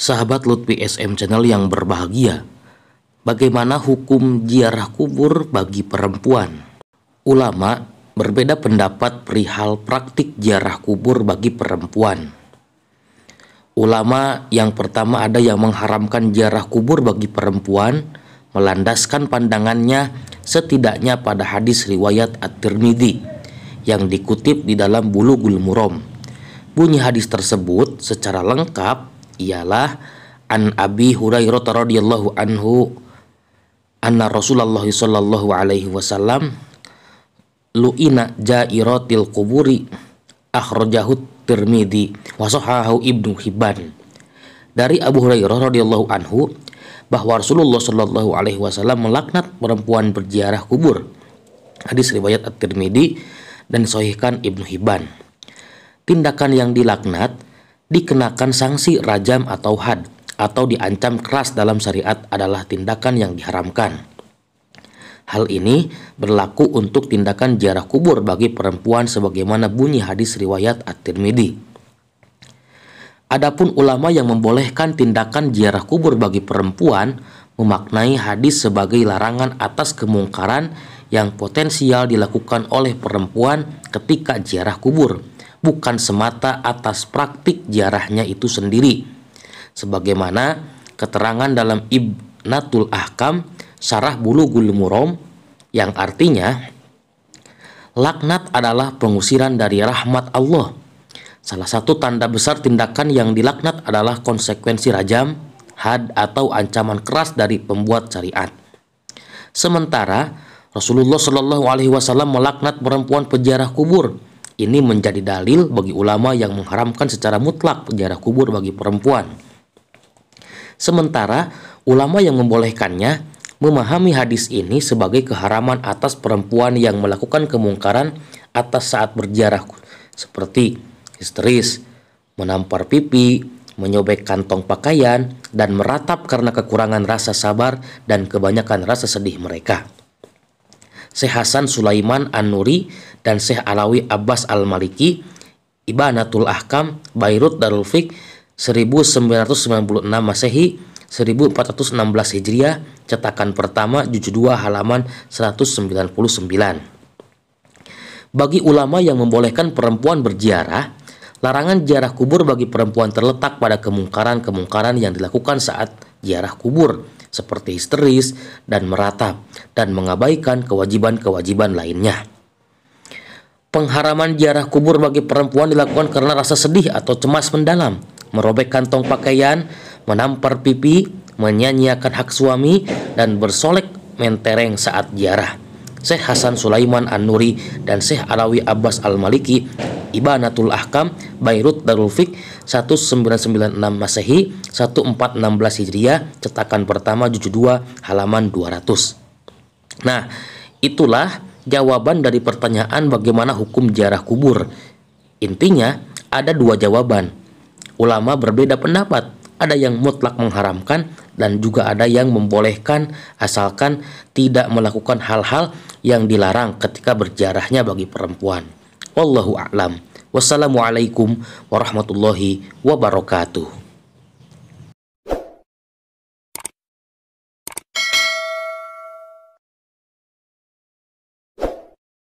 sahabat Lutfi SM Channel yang berbahagia. Bagaimana hukum ziarah kubur bagi perempuan? Ulama berbeda pendapat perihal praktik ziarah kubur bagi perempuan. Ulama yang pertama ada yang mengharamkan ziarah kubur bagi perempuan melandaskan pandangannya setidaknya pada hadis riwayat At-Tirmidzi yang dikutip di dalam bulu Muram. Bunyi hadis tersebut secara lengkap ialah an Abi Hurairah radhiyallahu anhu anna Rasulullah sallallahu alaihi wasallam lu'ina jairatil kuburi akhrajahu Tirmidzi wa sahahu Ibnu Hibban dari Abu Hurairah radhiyallahu anhu bahwa Rasulullah sallallahu alaihi wasallam melaknat perempuan berziarah kubur hadis riwayat At-Tirmidzi dan sahihkan Ibnu Hibban tindakan yang dilaknat dikenakan sanksi rajam atau had atau diancam keras dalam syariat adalah tindakan yang diharamkan. Hal ini berlaku untuk tindakan ziarah kubur bagi perempuan sebagaimana bunyi hadis riwayat at tirmidhi Adapun ulama yang membolehkan tindakan ziarah kubur bagi perempuan memaknai hadis sebagai larangan atas kemungkaran yang potensial dilakukan oleh perempuan ketika ziarah kubur bukan semata atas praktik jarahnya itu sendiri. Sebagaimana keterangan dalam Ibnatul Ahkam Sarah Bulu Gulmurom, yang artinya laknat adalah pengusiran dari rahmat Allah. Salah satu tanda besar tindakan yang dilaknat adalah konsekuensi rajam, had atau ancaman keras dari pembuat syariat. Sementara Rasulullah Shallallahu Alaihi Wasallam melaknat perempuan penjarah kubur ini menjadi dalil bagi ulama yang mengharamkan secara mutlak penjarah kubur bagi perempuan. Sementara ulama yang membolehkannya memahami hadis ini sebagai keharaman atas perempuan yang melakukan kemungkaran atas saat berjarah seperti histeris, menampar pipi, menyobek kantong pakaian, dan meratap karena kekurangan rasa sabar dan kebanyakan rasa sedih mereka. Syekh Hasan Sulaiman An-Nuri dan Syekh Alawi Abbas Al-Maliki Ibanatul Ahkam Bayrut Darul Fik 1996 Masehi 1416 Hijriah cetakan pertama juz 2 halaman 199 Bagi ulama yang membolehkan perempuan berziarah larangan ziarah kubur bagi perempuan terletak pada kemungkaran-kemungkaran yang dilakukan saat ziarah kubur seperti histeris dan meratap dan mengabaikan kewajiban-kewajiban lainnya. Pengharaman ziarah kubur bagi perempuan dilakukan karena rasa sedih atau cemas mendalam, merobek kantong pakaian, menampar pipi, menyanyiakan hak suami, dan bersolek mentereng saat ziarah. Syekh Hasan Sulaiman An-Nuri dan Syekh Alawi Abbas Al-Maliki Ibanatul Ahkam Bayrut Darul Fik 1996 Masehi 1416 Hijriah cetakan pertama juz 2 halaman 200. Nah, itulah jawaban dari pertanyaan bagaimana hukum jarah kubur. Intinya ada dua jawaban. Ulama berbeda pendapat. Ada yang mutlak mengharamkan dan juga ada yang membolehkan asalkan tidak melakukan hal-hal yang dilarang ketika berjarahnya bagi perempuan. Wallahu a'lam. Wassalamualaikum warahmatullahi wabarakatuh.